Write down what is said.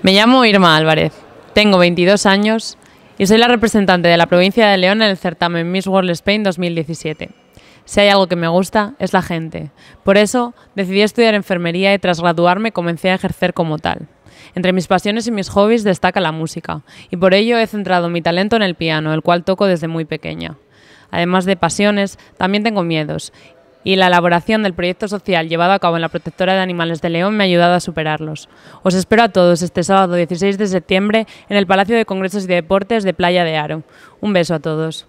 Me llamo Irma Álvarez, tengo 22 años y soy la representante de la provincia de León en el certamen Miss World Spain 2017. Si hay algo que me gusta, es la gente. Por eso decidí estudiar enfermería y tras graduarme comencé a ejercer como tal. Entre mis pasiones y mis hobbies destaca la música, y por ello he centrado mi talento en el piano, el cual toco desde muy pequeña. Además de pasiones, también tengo miedos, y la elaboración del proyecto social llevado a cabo en la Protectora de Animales de León me ha ayudado a superarlos. Os espero a todos este sábado 16 de septiembre en el Palacio de Congresos y Deportes de Playa de Aro. Un beso a todos.